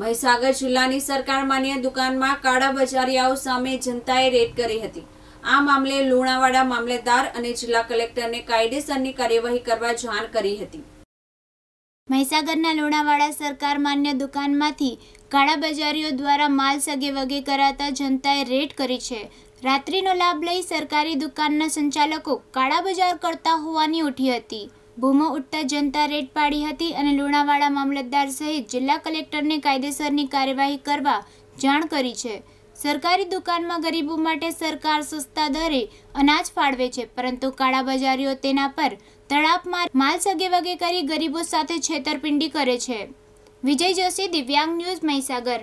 મહીસાગર જિલ્લાની સરકાર માન્ય દુકાનમાં કાળા બજારીયાઓ સામે જનતાએ રેડ કરી હતી આ મામલે લુણાવાડા મામલેદાર અને જિલ્લા કલેક્ટરને કાયદેસરની કાર્યવાહી કરવા જાણ કરી હતી મહીસાગરના લુણાવાડા સરકાર માન્ય દુકાનમાંથી કાળા બજારીઓ દ્વારા માલ સગે વગે કરાતા જનતાએ રેડ કરી છે રાત્રિનો લાભ લઈ સરકારી દુકાનના સંચાલકો કાળા બજાર કરતા હોવાની ઉઠી હતી ભૂમો ઉઠતા જનતા રેડ પાડી હતી અને લુણાવાડા મામલતદાર સહિત જિલ્લા કલેક્ટરને કાયદેસરની કાર્યવાહી કરવા જાણ કરી છે સરકારી દુકાનમાં ગરીબો માટે સરકાર સસ્તા દરે અનાજ ફાળવે છે પરંતુ કાળાબજારીઓ તેના પર તળાપમાં માલ સગે વગે કરી ગરીબો સાથે છેતરપિંડી કરે છે વિજય જોશી દિવ્યાંગ ન્યૂઝ મહીસાગર